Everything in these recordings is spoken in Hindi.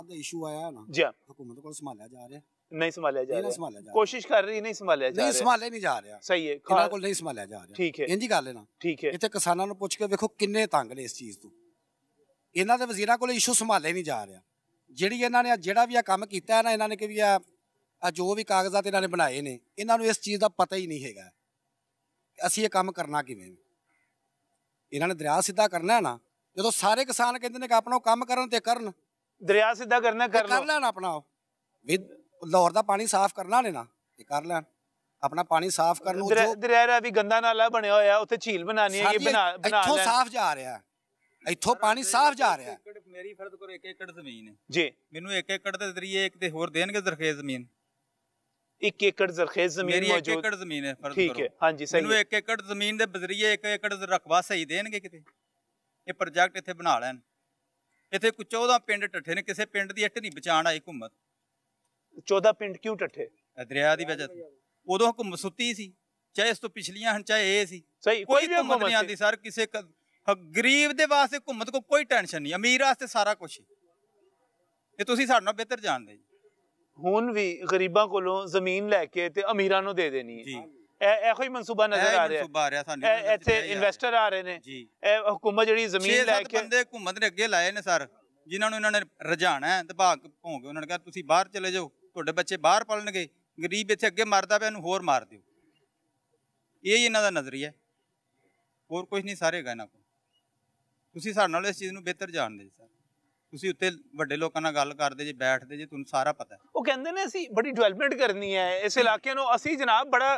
इशू आया ना जी हाँ हुकूमत को संभाला जा रहा है नहीं संभाला जा रहा है कोशिश कर रही ਨਹੀਂ ਸੰਭਾਲਿਆ ਜਾ ਰਿਹਾ ਨਹੀਂ ਸੰਭਾਲਿਆ ਨਹੀਂ ਜਾ ਰਿਹਾ ਸਹੀ ਹੈ ਇਹਨਾਂ ਕੋਲ ਨਹੀਂ ਸੰਭਾਲਿਆ ਜਾ ਰਿਹਾ ਠੀਕ ਹੈ ਇੰਜੀ ਗੱਲ ਹੈ ਨਾ ਠੀਕ ਹੈ ਇੱਥੇ ਕਿਸਾਨਾਂ ਨੂੰ ਪੁੱਛ ਕੇ ਵੇਖੋ ਕਿੰਨੇ ਤੰਗ ਨੇ ਇਸ ਚੀਜ਼ ਤੋਂ ਇਹਨਾਂ ਦੇ ਵਜ਼ੀਰਾਂ ਕੋਲ ਇਸ਼ੂ ਸੰਭਾਲੇ ਨਹੀਂ ਜਾ ਰਿਹਾ ਜਿਹੜੀ ਇਹਨਾਂ ਨੇ ਜਿਹੜਾ ਵੀ ਆ ਕੰਮ ਕੀਤਾ ਹੈ ਨਾ ਇਹਨਾਂ ਨੇ ਕਿ ਵੀ ਆ ਜੋ ਵੀ ਕਾਗਜ਼ਾਤ ਇਹਨਾਂ ਨੇ ਬਣਾਏ ਨੇ ਇਹਨਾਂ ਨੂੰ ਇਸ ਚੀਜ਼ ਦਾ ਪਤਾ ਹੀ ਨਹੀਂ ਹੈਗਾ ਅਸੀਂ ਇਹ ਕੰਮ ਕਰਨਾ ਕਿਵੇਂ ਇਹਨਾਂ ਨੇ ਦਰਿਆ ਸਿੱਧਾ ਕਰਨਾ ਹੈ ਨਾ ਜਦੋਂ ਸਾਰੇ ਕਿਸਾਨ ਕਹਿੰਦੇ ਨੇ ਕਿ ਆਪਣਾ ਕੰਮ ਕਰਨ ਤੇ ਕਰਨ दरिया सीधा करना कर, कर लैन अपना लाहौर का पानी साफ करना लेना कर लैन अपना पानी साफ कर दरिया गंदा नाला बने हुआ उ झील बनानी है साफ जा रहा है प्रोजेक्ट इतना बना लैन ਇੱਥੇ ਕੋਈ 14 ਪਿੰਡ ਟੱਠੇ ਨੇ ਕਿਸੇ ਪਿੰਡ ਦੀ ਇੱਟ ਨਹੀਂ ਬਚਾਣ ਆਈ ਹਕੂਮਤ 14 ਪਿੰਡ ਕਿਉਂ ਟੱਠੇ ਦਰਿਆ ਦੀ ਵਜ੍ਹਾ ਉਦੋਂ ਹਕੂਮਤ ਸੁੱਤੀ ਸੀ ਚਾਹੇ ਇਸ ਤੋਂ ਪਿਛਲੀਆਂ ਹਨ ਚਾਹੇ ਇਹ ਸੀ ਸਹੀ ਕੋਈ ਹਕੂਮਤ ਨਹੀਂ ਆਂਦੀ ਸਰ ਕਿਸੇ ਗਰੀਬ ਦੇ ਵਾਸਤੇ ਹਕੂਮਤ ਕੋ ਕੋਈ ਟੈਨਸ਼ਨ ਨਹੀਂ ਅਮੀਰ ਵਾਸਤੇ ਸਾਰਾ ਕੁਝ ਇਹ ਤੁਸੀਂ ਸਾਡੇ ਨਾਲ ਬਿਹਤਰ ਜਾਣਦੇ ਜੀ ਹੁਣ ਵੀ ਗਰੀਬਾਂ ਕੋਲੋਂ ਜ਼ਮੀਨ ਲੈ ਕੇ ਤੇ ਅਮੀਰਾਂ ਨੂੰ ਦੇ ਦੇਣੀ ਹੈ ਇਹੋ ਹੀ ਮਨਸੂਬਾ ਨਜ਼ਰ ਆ ਰਿਹਾ ਹੈ ਇੱਥੇ ਇਨਵੈਸਟਰ ਆ ਰਹੇ ਨੇ ਇਹ ਹਕੂਮਤ ਜਿਹੜੀ ਜ਼ਮੀਨ ਲੈ ਕੇ ਬੰਦੇ ਹਕੂਮਤ ਨੇ ਅੱਗੇ ਲਾਏ ਨੇ ਸਰ ਜਿਨ੍ਹਾਂ ਨੂੰ ਇਹਨਾਂ ਨੇ ਰਜਾਣਾ ਹੈ ਤੇ ਭਾਗ ਭੋਂਗੇ ਉਹਨਾਂ ਨੇ ਕਿਹਾ ਤੁਸੀਂ ਬਾਹਰ ਚਲੇ ਜਾਓ ਤੁਹਾਡੇ ਬੱਚੇ ਬਾਹਰ ਪਲਣਗੇ ਗਰੀਬ ਇੱਥੇ ਅੱਗੇ ਮਰਦਾ ਪਿਆ ਇਹਨੂੰ ਹੋਰ ਮਾਰ ਦਿਓ ਇਹ ਹੀ ਇਹਨਾਂ ਦਾ ਨਜ਼ਰੀਆ ਹੋਰ ਕੁਝ ਨਹੀਂ ਸਾਰੇ ਗਾਇਨਾ ਇਹਨਾਂ ਕੋਲ ਤੁਸੀਂ ਸਾਡੇ ਨਾਲ ਇਸ ਚੀਜ਼ ਨੂੰ ਬਿਹਤਰ ਜਾਣਦੇ ਸਰ ਤੁਸੀਂ ਉੱਤੇ ਵੱਡੇ ਲੋਕਾਂ ਨਾਲ ਗੱਲ ਕਰਦੇ ਜੇ ਬੈਠਦੇ ਜੇ ਤੁਹਾਨੂੰ ਸਾਰਾ ਪਤਾ ਉਹ ਕਹਿੰਦੇ ਨੇ ਅਸੀਂ ਬੜੀ ਡਿਵੈਲਪਮੈਂਟ ਕਰਨੀ ਹੈ ਇਸ ਇਲਾਕੇ ਨੂੰ ਅਸੀਂ ਜਨਾਬ ਬੜਾ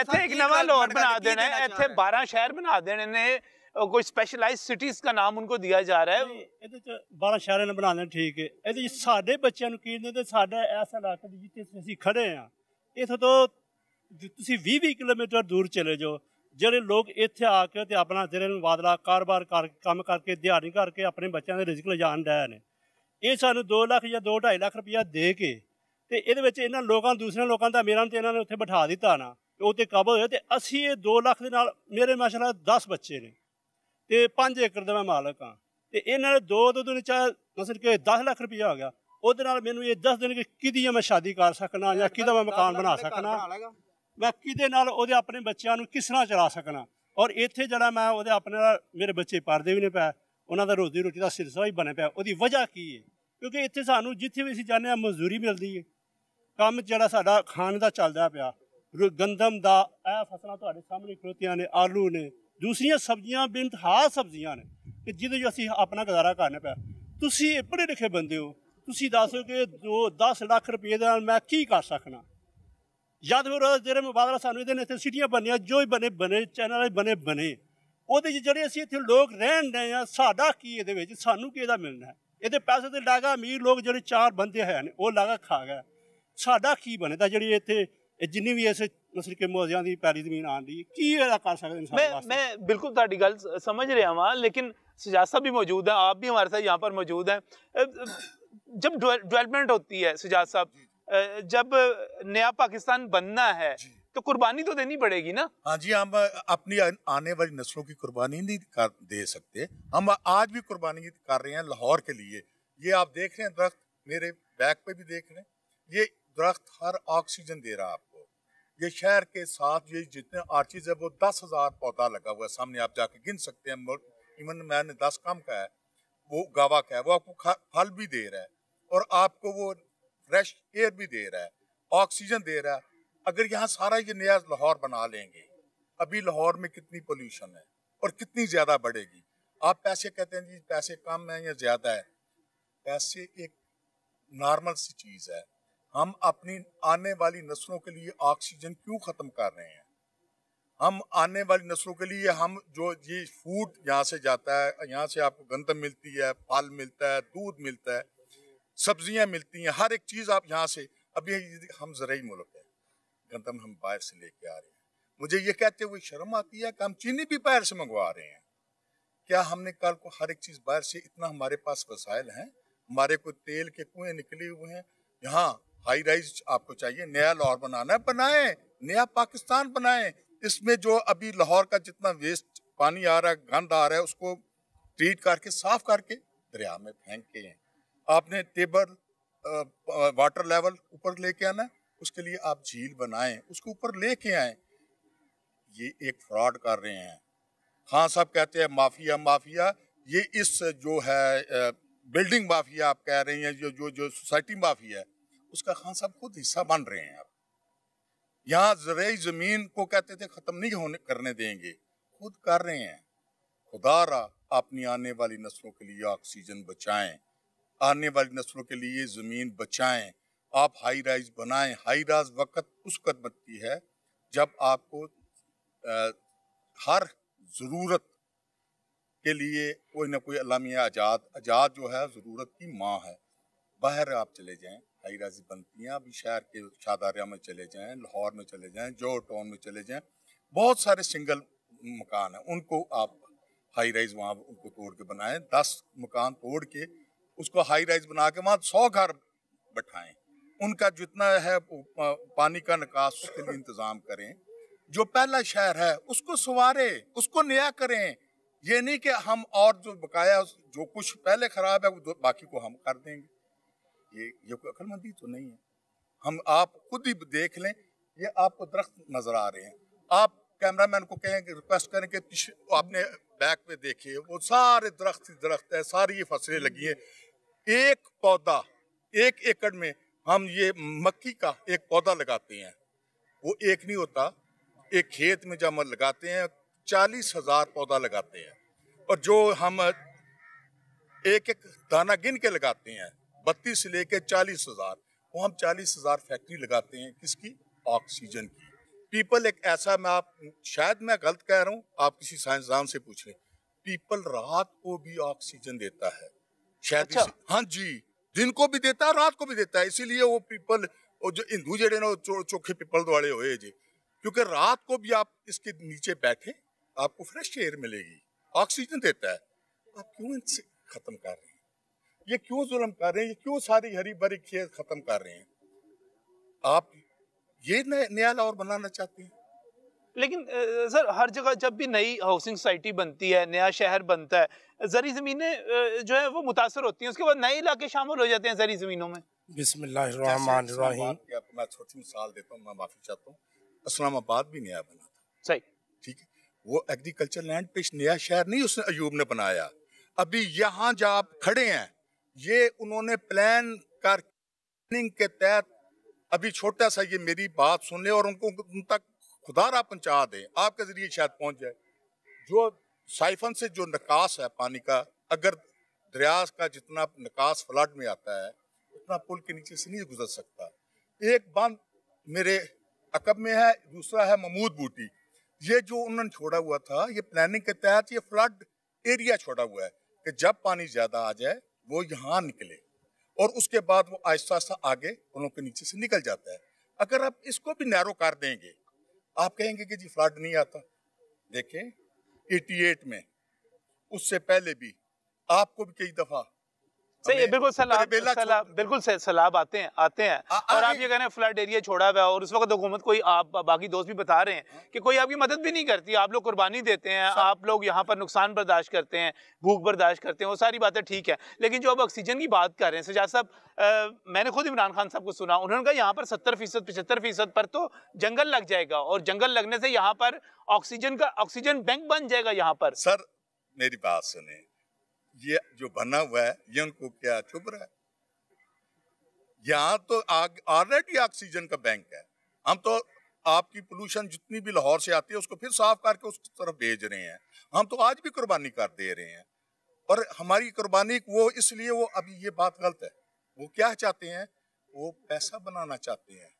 ਇੱਥੇ ਇੱਕ ਨਵਾਂ ਲਾਹੌਰ ਬਣਾ ਦੇਣਾ ਹੈ ਇੱਥੇ 12 ਸ਼ਹਿਰ ਬਣਾ ਦੇਣੇ ਨੇ कोई स्पेशलाइज सिटीज का नाम उनको दिया जा रहा है बारह शहर ने बना ठीक है ये साढ़े बच्चों की साढ़ा ऐसा इलाका जितने अं खड़े हाँ इतों तो तुम भी भी किलोमीटर दूर चले जाओ ਜਿਹੜੇ ਲੋਕ ਇੱਥੇ ਆ ਕੇ ਤੇ ਆਪਣਾ ਜਿਹੜੇ ਨੂੰ ਵਾਦਲਾ ਕਾਰੋਬਾਰ ਕਰ ਕੰਮ ਕਰਕੇ ਦਿਹਾੜੀ ਕਰਕੇ ਆਪਣੇ ਬੱਚਿਆਂ ਦੇ ਰਿਜ਼ਕ ਲਿਜਾਣ ਰਹੇ ਨੇ ਇਹ ਸਾਨੂੰ 2 ਲੱਖ ਜਾਂ 2 2.5 ਲੱਖ ਰੁਪਇਆ ਦੇ ਕੇ ਤੇ ਇਹਦੇ ਵਿੱਚ ਇਹਨਾਂ ਲੋਕਾਂ ਦੂਸਰੇ ਲੋਕਾਂ ਦਾ ਮੇਰਾ ਤੇ ਇਹਨਾਂ ਨੇ ਉੱਥੇ ਬਿਠਾ ਦਿੱਤਾ ਨਾ ਉਹ ਤੇ ਕਾਬੂ ਹੋਇਆ ਤੇ ਅਸੀਂ ਇਹ 2 ਲੱਖ ਦੇ ਨਾਲ ਮੇਰੇ ਮਾਸ਼ਾਅੱਲਾ 10 ਬੱਚੇ ਨੇ ਤੇ 5 ਏਕੜ ਦਾ ਮੈਂ ਮਾਲਕ ਆ ਤੇ ਇਹਨਾਂ ਦੇ 2 ਤੋਂ ਦਿਨ ਚਾਹ ਮਸਲ ਕੇ 10 ਲੱਖ ਰੁਪਇਆ ਹੋ ਗਿਆ ਉਹਦੇ ਨਾਲ ਮੈਨੂੰ ਇਹ 10 ਦਿਨ ਕਿ ਕਿਦੀ ਮੈਂ ਸ਼ਾਦੀ ਕਰ ਸਕਣਾ ਜਾਂ ਕਿਦਾ ਮੈਂ ਮਕਾਨ ਬਣਾ ਸਕਣਾ ਮੈਂ ਕਿਹਦੇ ਨਾਲ ਉਹਦੇ ਆਪਣੇ ਬੱਚਿਆਂ ਨੂੰ ਕਿਸ ਤਰ੍ਹਾਂ ਚਲਾ ਸਕਣਾ ਔਰ ਇੱਥੇ ਜਿਹੜਾ ਮੈਂ ਉਹਦੇ ਆਪਣੇ ਮੇਰੇ ਬੱਚੇ ਪੜਦੇ ਵੀ ਨੇ ਪਿਆ ਉਹਨਾਂ ਦਾ ਰੋਜ਼ੀ ਰੋਟੀ ਦਾ ਸਿਲਸਿਲਾ ਹੀ ਬਣਿਆ ਪਿਆ ਉਹਦੀ ਵਜ੍ਹਾ ਕੀ ਹੈ ਕਿਉਂਕਿ ਇੱਥੇ ਸਾਨੂੰ ਜਿੱਥੇ ਵੀ ਅਸੀਂ ਜਾਂਦੇ ਆ ਮਜ਼ਦੂਰੀ ਮਿਲਦੀ ਹੈ ਕੰਮ ਜਿਹੜਾ ਸਾਡਾ ਖਾਣ ਦਾ ਚੱਲਦਾ ਪਿਆ ਗੰਦਮ ਦਾ ਇਹ ਫਸਲਾਂ ਤੁਹਾਡੇ ਸਾਹਮਣੇ ਖਲੋਤੀਆਂ ਨੇ ਆਲੂ ਨੇ ਦੂਸਰੀਆਂ ਸਬਜ਼ੀਆਂ ਬਿੰਤਹਾ ਸਬਜ਼ੀਆਂ ਨੇ ਕਿ ਜਿਹਦੇ ਜੋ ਅਸੀਂ ਆਪਣਾ ਗੁਜ਼ਾਰਾ ਕਰਨਾ ਪਿਆ ਤੁਸੀਂ ਪੜੇ ਲਿਖੇ ਬੰਦੇ ਹੋ ਤੁਸੀਂ ਦੱਸੋ ਕਿ 2 10 ਲੱਖ ਰੁਪਏ ਦੇ ਨਾਲ ਮੈਂ ਕੀ ਕਰ ਸਕਣਾ यादव जेरे में बाद सू सीटियां बनिया जो भी बने बने चैनल बने बने वो जड़े असं इतने लोग रहन रहे हैं साढ़ा की ये सू कि मिलना है ये पैसे तो लागा अमीर लोग जो चार बंदे है वह लागा खा गया साढ़ा की बनेगा जी इतने जिनी भी इस मतलब कि मुआवजा की पैरी जमीन आने कि की कर सकते मैं मैं बिल्कुल गल समझ रहा वहाँ लेकिन साहब भी मौजूद है आप भी हमारे साथ यहाँ पर मौजूद हैं जब डिवेलपमेंट होती है सुजात साहब जब नया पाकिस्तान बनना है तो कुर्बानी तो देनी पड़ेगी ना हाँ जी हम अपनी आने वाली नस्लों की कुर्बानी नहीं दे सकते हम आज भी कुर्बानी कर रहे हैं लाहौर के लिए ये आप देख रहे हैं दरख्त मेरे बैग पे भी देख रहे हैं ये दरख्त हर ऑक्सीजन दे रहा है आपको ये शहर के साथ ये जितने आर्चीज है वो दस हजार पौधा लगा हुआ है सामने आप जाके गिन सकते हैं इवन मैंने दस काम का है वो गावा का है वो आपको फल भी दे रहा है और आपको वो फ्रेश एयर भी दे रहा है ऑक्सीजन दे रहा है अगर यहाँ सारा ये नया लाहौर बना लेंगे अभी लाहौर में कितनी पोल्यूशन है और कितनी ज़्यादा बढ़ेगी आप पैसे कहते हैं जी पैसे कम है या ज़्यादा है पैसे एक नॉर्मल सी चीज़ है हम अपनी आने वाली नस्लों के लिए ऑक्सीजन क्यों ख़त्म कर रहे हैं हम आने वाली नस्लों के लिए हम जो ये फूड यहाँ से जाता है यहाँ से आपको गंदम मिलती है फल मिलता है दूध मिलता है सब्जियां मिलती हैं हर एक चीज़ आप यहाँ से अभी हम जरिए मुल्क है गंदम हम बाहर से लेके आ रहे हैं मुझे ये कहते हुए शर्म आती है कि हम चीनी भी बाहर से मंगवा रहे हैं क्या हमने कल को हर एक चीज़ बाहर से इतना हमारे पास वसाइल है हमारे को तेल के कुएं निकले हुए हैं यहाँ हाई राइज आपको चाहिए नया लाहौर बनाना है बनाए नया पाकिस्तान बनाए इसमें जो अभी लाहौर का जितना वेस्ट पानी आ रहा है गंद आ रहा है उसको ट्रीट करके साफ करके दरिया में फेंक के आपने टेबल वाटर लेवल ऊपर लेके आना उसके लिए आप झील बनाएं उसको ऊपर लेके आए ये एक फ्रॉड कर रहे हैं खान हाँ, साहब कहते हैं माफिया माफिया ये इस जो है बिल्डिंग माफिया आप कह रहे हैं जो जो जो सोसाइटी माफिया है उसका खान हाँ, साहब खुद हिस्सा बन रहे हैं आप यहाँ जरिए ज़मीन को कहते थे ख़त्म नहीं होने करने देंगे खुद कर रहे हैं खुदा रहा अपनी आने वाली नस्लों के लिए ऑक्सीजन बचाएं आने वाली नस्लों के लिए ज़मीन बचाएं आप हाई राइज बनाएं हाई राइज वक्त उस वक्त बनती है जब आपको आ, हर ज़रूरत के लिए कोई ना कोई अलामिया आजाद आजाद जो है ज़रूरत की माँ है बाहर आप चले जाएं हाई राइज बनती हैं अभी शहर के शादारिया में चले जाएं लाहौर में चले जाएं जो टाउन में चले जाएं बहुत सारे सिंगल मकान हैं उनको आप हाई राइज वहाँ उनको तोड़ के बनाएं दस मकान तोड़ के उसको हाई राइज बना के वहाँ सौ घर बैठाए उनका जितना है पानी का निकास उसके लिए इंतज़ाम करें जो पहला शहर है उसको सुवारे उसको नया करें ये नहीं कि हम और जो बकाया जो कुछ पहले ख़राब है वो बाकी को हम कर देंगे ये ये कोई अक्लमंदी तो नहीं है हम आप खुद ही देख लें ये आपको दरख्त नज़र आ रहे हैं आप कैमरामैन को कहें रिक्वेस्ट करें कि आपने बैक में देखिए वो सारे दरख्त ही दरख्त है सारी ये फसलें लगी हैं एक पौधा एक एकड़ में हम ये मक्की का एक पौधा लगाते हैं वो एक नहीं होता एक खेत में जब हम लगाते हैं चालीस हजार पौधा लगाते हैं और जो हम एक एक दाना गिन के लगाते हैं बत्तीस से लेके चालीस हजार वो हम चालीस हजार फैक्ट्री लगाते हैं किसकी ऑक्सीजन की पीपल एक ऐसा मैं आप शायद मैं गलत कह रहा हूँ आप किसी साइंसदान से पूछ लें पीपल रात को भी ऑक्सीजन देता है शायद अच्छा। हाँ जी दिन को भी देता है रात को भी देता है इसीलिए वो पीपल और जो हिंदू जड़े ना चो, चोखे पीपल वाले हुए जी क्योंकि रात को भी आप इसके नीचे बैठे आपको फ्रेश एयर मिलेगी ऑक्सीजन देता है आप क्यों इनसे खत्म कर रहे हैं ये क्यों जुलम कर रहे हैं ये क्यों सारी हरी भरी खेत खत्म कर रहे हैं आप ये नया लाहौर बनाना चाहते हैं लेकिन सर हर जगह जब भी नई हाउसिंग सोसाइटी बनती है नया शहर बनता है जरी ज़मीनें जो है वो मुतासर होती हैं उसके बाद नए इलाके शामिल हो जाते हैं जरी ज़मीनों में बिस्मिल्लाहिर्रहमानिर्रहीम मैं छोटी मिसाल देता हूँ मैं माफ़ी चाहता हूँ इस्लामाबाद भी नया बना था सही ठीक है वो एग्रीकल्चर लैंड पे नया शहर नहीं उसने अयूब ने बनाया अभी यहाँ जो आप खड़े हैं ये उन्होंने प्लान कर के तहत अभी छोटा सा ये मेरी बात सुन ले और उनको उन तक खुदा रहा दे आपके ज़रिए शायद पहुंच जाए जो साइफन से जो निकास है पानी का अगर दरियाज का जितना निकास फ्लड में आता है उतना पुल के नीचे से नहीं गुजर सकता एक बांध मेरे अकब में है दूसरा है ममूद बूटी ये जो उन्होंने छोड़ा हुआ था ये प्लानिंग के तहत ये फ्लड एरिया छोड़ा हुआ है कि जब पानी ज़्यादा आ जाए वो यहाँ निकले और उसके बाद वो आहिस्ता आहिस्ता आगे उनके के नीचे से निकल जाता है अगर आप इसको भी नैरो कर देंगे आप कहेंगे कि जी फ्लड नहीं आता देखें 88 में उससे पहले भी आपको भी कई दफ़ा सही है बिल्कुल सलाब सलाब बिल्कुल सलाब आते हैं आते हैं आ, आ, और आप ये कह रहे हैं फ्लड एरिया छोड़ा हुआ है और उस वक्त तो हुकूमत कोई आप बाकी दोस्त भी बता रहे हैं कि कोई आपकी मदद भी नहीं करती आप लोग कुर्बानी देते हैं आप लोग यहाँ पर नुकसान बर्दाश्त करते हैं भूख बर्दाश्त करते हैं वो सारी बातें ठीक है लेकिन जो आप ऑक्सीजन की बात कर रहे हैं सजाद साहब मैंने खुद इमरान खान साहब को सुना उन्होंने कहा यहाँ पर सत्तर फीसद पचहत्तर फीसद पर तो जंगल लग जाएगा और जंगल लगने से यहाँ पर ऑक्सीजन का ऑक्सीजन बैंक बन जाएगा यहाँ पर सर मेरी बात सुने ये जो बना हुआ है यंग को क्या छुप रहा है यहाँ तो ऑलरेडी ऑक्सीजन का बैंक है हम तो आपकी पोल्यूशन जितनी भी लाहौर से आती है उसको फिर साफ करके उस तरफ भेज रहे हैं हम तो आज भी कुर्बानी कर दे रहे हैं और हमारी कुर्बानी वो इसलिए वो अभी ये बात गलत है वो क्या चाहते हैं वो पैसा बनाना चाहते हैं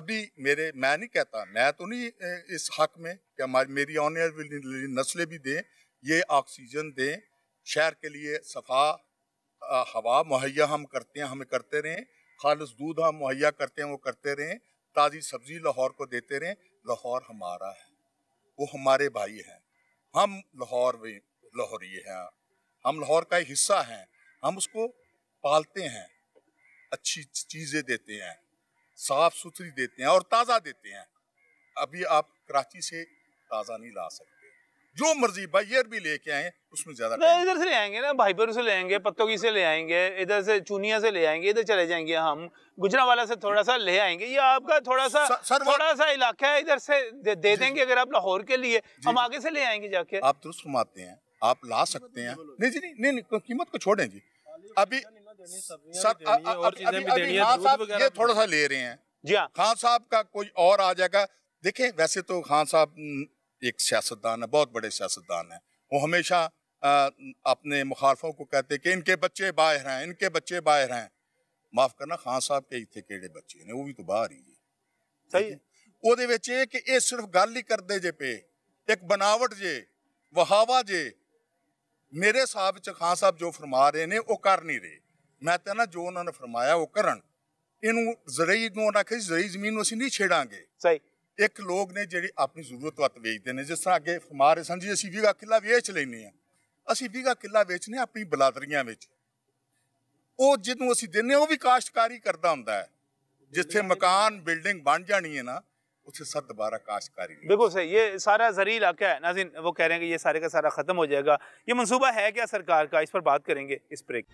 अभी मेरे मैं नहीं कहता मैं तो नहीं इस हक में कि हमारी मेरी ऑनियर नस्लें भी दें ये ऑक्सीजन दें शहर के लिए सफा हवा मुहैया हम करते हैं हमें करते रहें खालस दूध हम मुहैया करते हैं वो करते रहें ताज़ी सब्जी लाहौर को देते रहें लाहौर हमारा है वो हमारे भाई हैं हम लाहौर लाहौरी हैं हम लाहौर का एक हिस्सा हैं हम उसको पालते हैं अच्छी चीज़ें देते हैं साफ़ सुथरी देते हैं और ताज़ा देते हैं अभी आप कराची से ताज़ा नहीं ला सकते जो मर्जी बाइयर भी लेके आए उसमें ज्यादा इधर से ले आएंगे ना भाईपुर से ले आएंगे पत्तोगी से ले आएंगे इधर से चुनिया से ले आएंगे इधर चले जाएंगे हम गुजरावाला से थोड़ा सा ले आएंगे ये आपका थोड़ा सा सर, थोड़ा सा इलाका है इधर से दे, दे देंगे अगर आप लाहौर के लिए हम आगे से ले आएंगे जाके आप दुरुस्त घुमाते हैं आप ला सकते हैं नहीं जी नहीं नहीं कीमत को छोड़े जी अभी ये थोड़ा सा ले रहे हैं जी हाँ खान साहब का कोई और आ जाएगा देखे वैसे तो खान साहब एक सियासतदान है बहुत बड़े सियासतदान हैं वो हमेशा अपने मुखालफों को कहते कि इनके बच्चे बाहर हैं इनके बच्चे बाहर हैं माफ़ करना खान साहब के इतने केड़े बच्चे ने वो भी तो बाहर ही है सही है वो ये कि ये सिर्फ गल ही करते जे पे एक बनावट जे वहावा जे मेरे हिसाब च खान साहब जो फरमा रहे ने वो कर नहीं रहे मैं कहना जो उन्होंने फरमाया वो करन इन जरई नरई जमीन असं नहीं छेड़ा सही एक लोग ने जी अपनी जरूरत वत वेचते हैं जिस तरह अगर फमा रहे सी असं भीघा किला वेच लें असी भीघा किला वेचने अपनी बलादरिया जिनों असी दें भी काश्तकार करता हों जिथे मकान बिल्डिंग बन जानी है ना उसे काश्तकारी बिल्कुल सही ये सारा जरिए इलाका है नाजिन वो कह रहे हैं कि ये सारे का सारा खत्म हो जाएगा ये मनसूबा है क्या सरकार का इस पर बात करेंगे इस break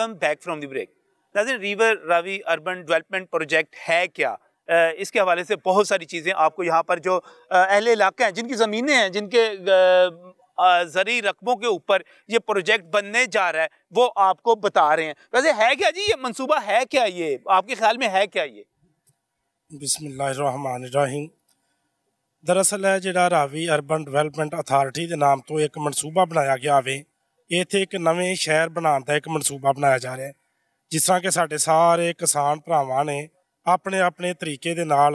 come back from the break नाजिन river Ravi urban development project है क्या इसके हवाले से बहुत सारी चीज़ें आपको यहाँ पर जो अहले इलाके हैं जिनकी ज़मीनें हैं जिनके जरिए रकबों के ऊपर ये प्रोजेक्ट बनने जा रहा है वो आपको बता रहे हैं वैसे है क्या जी ये मंसूबा है क्या ये आपके ख्याल में है क्या ये बिस्मिल्लाहिर्रहमानिर्रहीम दरअसल है जरा रावी अर्बन डिवेलपमेंट अथॉरिटी के नाम तो एक मनसूबा बनाया गया वे इतने एक नवे शहर बनाने का एक मनसूबा बनाया जा रहा है ਜਿਸ ਤਰ੍ਹਾਂ ਕਿ ਸਾਡੇ ਸਾਰੇ ਕਿਸਾਨ ਭਰਾਵਾਂ ਨੇ ਆਪਣੇ ਆਪਣੇ ਤਰੀਕੇ ਦੇ ਨਾਲ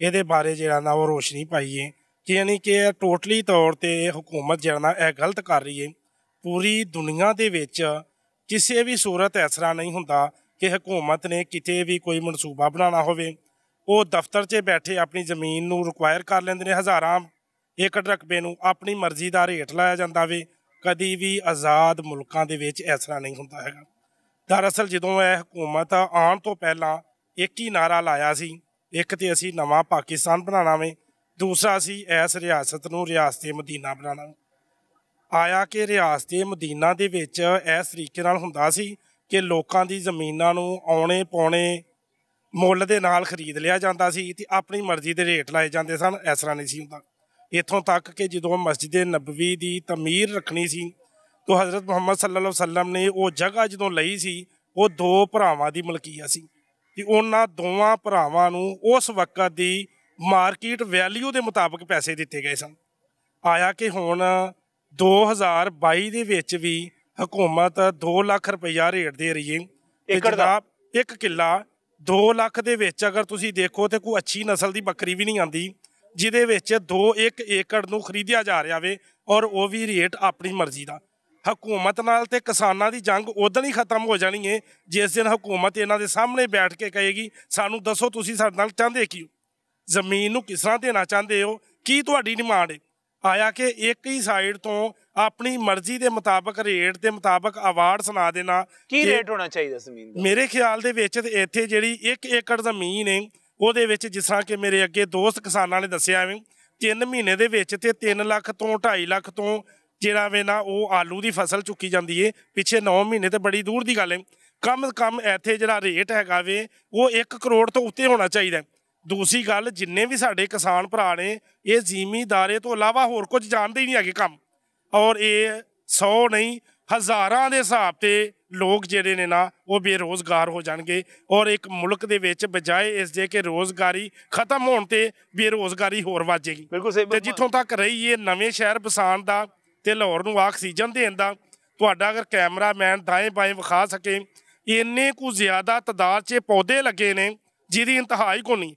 ਇਹਦੇ ਬਾਰੇ ਜਿਹੜਾ ਨਾ ਉਹ ਰੋਸ਼ਨੀ ਪਾਈਏ ਕਿ ਯਾਨੀ ਕਿ ਟੋਟਲੀ ਤੌਰ ਤੇ ਇਹ ਹਕੂਮਤ ਜਿਹੜਾ ਨਾ ਇਹ ਗਲਤ ਕਰ ਰਹੀ ਹੈ ਪੂਰੀ ਦੁਨੀਆ ਦੇ ਵਿੱਚ ਕਿਸੇ ਵੀ ਸੂਰਤ ਐਸਰਾ ਨਹੀਂ ਹੁੰਦਾ ਕਿ ਹਕੂਮਤ ਨੇ ਕਿਤੇ ਵੀ ਕੋਈ ਮਨਸੂਬਾ ਬਣਾਉਣਾ ਹੋਵੇ ਉਹ ਦਫ਼ਤਰ 'ਚ ਬੈਠੇ ਆਪਣੀ ਜ਼ਮੀਨ ਨੂੰ ਰਿਕੁਆਇਰ ਕਰ ਲੈਂਦੇ ਨੇ ਹਜ਼ਾਰਾਂ ਏਕੜ ਰਕਬੇ ਨੂੰ ਆਪਣੀ ਮਰਜ਼ੀ ਦਾ ਰੇਟ ਲਾਇਆ ਜਾਂਦਾ ਵੇ ਕਦੀ ਵੀ ਆਜ਼ਾਦ ਮੁਲਕਾਂ ਦੇ ਵਿੱਚ ਐਸਰਾ ਨਹੀਂ ਹੁੰਦਾ ਹੈਗਾ ਦਰਅਸਲ ਜਦੋਂ ਇਹ ਹਕੂਮਤ ਆਉਣ ਤੋਂ ਪਹਿਲਾਂ ਇੱਕ ਹੀ ਨਾਰਾ ਲਾਇਆ ਸੀ ਇੱਕ ਤੇ ਅਸੀਂ ਨਵਾਂ ਪਾਕਿਸਤਾਨ ਬਣਾਉਣਾ ਵੇ ਦੂਸਰਾ ਸੀ ਇਸ ਰਿਆਸਤ ਨੂੰ ਰਿਆਸਤੇ ਮਦੀਨਾ ਬਣਾਉਣਾ ਆਇਆ ਕਿ ਰਿਆਸਤੇ ਮਦੀਨਾ ਦੇ ਵਿੱਚ ਇਸ ਤਰੀਕੇ ਨਾਲ ਹੁੰਦਾ ਸੀ ਕਿ ਲੋਕਾਂ ਦੀ ਜ਼ਮੀਨਾਂ ਨੂੰ ਆਉਣੇ ਪਾਉਣੇ ਮੁੱਲ ਦੇ ਨਾਲ ਖਰੀਦ ਲਿਆ ਜਾਂਦਾ ਸੀ ਤੇ ਆਪਣੀ ਮਰਜ਼ੀ ਦੇ ਰੇਟ ਲਾਏ ਜਾਂਦੇ ਸਨ ਇਸ ਤਰ੍ਹਾਂ ਨਹੀਂ ਸੀ ਹੁੰਦਾ ਇਥੋਂ ਤੱਕ ਕਿ ਜਦੋਂ ਮਸਜਿਦ ਨਬਵੀ ਦੀ ਤਮੀਰ ਰੱਖਣੀ ਸੀ ਤੋ ਹਜ਼ਰਤ ਮੁਹੰਮਦ ਸੱਲੱਲਾਹੁ ਵਸੱਲਮ ਨੇ ਉਹ ਜਗ੍ਹਾ ਜਦੋਂ ਲਈ ਸੀ ਉਹ ਦੋ ਭਰਾਵਾਂ ਦੀ ਮਲਕੀਆ ਸੀ ਤੇ ਉਹਨਾਂ ਦੋਵਾਂ ਭਰਾਵਾਂ ਨੂੰ ਉਸ ਵਕਤ ਦੀ ਮਾਰਕੀਟ ਵੈਲਿਊ ਦੇ ਮੁਤਾਬਕ ਪੈਸੇ ਦਿੱਤੇ ਗਏ ਸਨ ਆਇਆ ਕਿ ਹੁਣ 2022 ਦੇ ਵਿੱਚ ਵੀ ਹਕੂਮਤ 2 ਲੱਖ ਰੁਪਇਆ ਰੇਟ ਦੇ ਰਹੀ ਹੈ ਏਕੜ ਦਾ ਇੱਕ ਕਿੱਲਾ 2 ਲੱਖ ਦੇ ਵਿੱਚ ਅਗਰ ਤੁਸੀਂ ਦੇਖੋ ਤੇ ਕੋਈ ਅੱਛੀ ਨਸਲ ਦੀ ਬੱਕਰੀ ਵੀ ਨਹੀਂ ਆਂਦੀ ਜਿਹਦੇ ਵਿੱਚ 2 1 ਏਕੜ ਨੂੰ ਖਰੀਦਿਆ ਜਾ ਰਿਹਾ ਵੇ ਔਰ ਉਹ ਵੀ ਰੇਟ ਆਪਣੀ ਮਰਜ਼ੀ ਦਾ ਹਕੂਮਤ ਨਾਲ ਤੇ ਕਿਸਾਨਾਂ ਦੀ ਜੰਗ ਉਦੋਂ ਹੀ ਖਤਮ ਹੋ ਜਾਣੀ ਏ ਜਿਸ ਦਿਨ ਹਕੂਮਤ ਇਹਨਾਂ ਦੇ ਸਾਹਮਣੇ ਬੈਠ ਕੇ ਕਹੇਗੀ ਸਾਨੂੰ ਦੱਸੋ ਤੁਸੀਂ ਸਾਡੇ ਨਾਲ ਚਾਹੁੰਦੇ ਕੀ ਹੋ ਜ਼ਮੀਨ ਨੂੰ ਕਿਸ ਤਰ੍ਹਾਂ ਦੇਣਾ ਚਾਹੁੰਦੇ ਹੋ ਕੀ ਤੁਹਾਡੀ ਡਿਮਾਂਡ ਹੈ ਆਇਆ ਕਿ ਇੱਕ ਹੀ ਸਾਈਡ ਤੋਂ ਆਪਣੀ ਮਰਜ਼ੀ ਦੇ ਮੁਤਾਬਕ ਰੇਟ ਦੇ ਮੁਤਾਬਕ ਅਵਾਰਡ ਸੁਣਾ ਦੇਣਾ ਕੀ ਰੇਟ ਹੋਣਾ ਚਾਹੀਦਾ ਜ਼ਮੀਨ ਦਾ ਮੇਰੇ ਖਿਆਲ ਦੇ ਵਿੱਚ ਤੇ ਇੱਥੇ ਜਿਹੜੀ 1 ਏਕੜ ਜ਼ਮੀਨ ਹੈ ਉਹਦੇ ਵਿੱਚ ਜਿਸ ਤਰ੍ਹਾਂ ਕਿ ਮੇਰੇ ਅੱਗੇ ਦੋਸਤ ਕਿਸਾਨਾਂ ਨੇ ਦੱਸਿਆ ਐਵੇਂ 3 ਮਹੀਨੇ ਦੇ ਵਿੱਚ ਤੇ 3 ਲੱਖ ਤੋਂ 2.5 ਲੱਖ ਤੋਂ ਜਿਹੜਾ ਵੇ ਨਾ ਉਹ ਆਲੂ ਦੀ ਫਸਲ ਚੁੱਕੀ ਜਾਂਦੀ ਏ ਪਿੱਛੇ 9 ਮਹੀਨੇ ਤੇ ਬੜੀ ਦੂਰ ਦੀ ਗੱਲ ਏ ਕਮ ਕਮ ਇੱਥੇ ਜਿਹੜਾ ਰੇਟ ਹੈਗਾ ਵੇ ਉਹ 1 ਕਰੋੜ ਤੋਂ ਉੱਤੇ ਹੋਣਾ ਚਾਹੀਦਾ ਦੂਸਰੀ ਗੱਲ ਜਿੰਨੇ ਵੀ ਸਾਡੇ ਕਿਸਾਨ ਭਰਾ ਨੇ ਇਹ ਜ਼ਿਮੀਦਾਰੇ ਤੋਂ ਇਲਾਵਾ ਹੋਰ ਕੁਝ ਜਾਣਦੇ ਹੀ ਨਹੀਂ ਹੈਗੇ ਕੰਮ ਔਰ ਇਹ 100 ਨਹੀਂ ਹਜ਼ਾਰਾਂ ਦੇ ਹਿਸਾਬ ਤੇ ਲੋਕ ਜਿਹੜੇ ਨੇ ਨਾ ਉਹ ਬੇਰੋਜ਼ਗਾਰ ਹੋ ਜਾਣਗੇ ਔਰ ਇੱਕ ਮੁਲਕ ਦੇ ਵਿੱਚ ਬਜਾਏ ਇਸ ਦੇ ਕਿ ਰੋਜ਼ਗਾਰੀ ਖਤਮ ਹੋਣ ਤੇ ਬੇਰੋਜ਼ਗਾਰੀ ਹੋਰ ਵਾਜੇਗੀ ਤੇ ਜਿੱਥੋਂ ਤੱਕ ਰਹੀ ਇਹ ਨਵੇਂ ਸ਼ਹਿਰ ਬਸਾਨ ਦਾ ਤੇ ਲਾਹੌਰ ਨੂੰ ਆਕਸੀਜਨ ਦੇਣ ਦਾ ਤੁਹਾਡਾ ਅਗਰ ਕੈਮਰਾਮੈਨ ਦਾਏ ਬਾਏ ਵਿਖਾ ਸਕੇ ਇੰਨੇ ਕੁ ਜ਼ਿਆਦਾ ਤਦਾਦ 'ਚ ਪੌਦੇ ਲੱਗੇ ਨੇ ਜਿਹਦੀ ਇੰਤਹਾਈ ਕੋਈ ਨਹੀਂ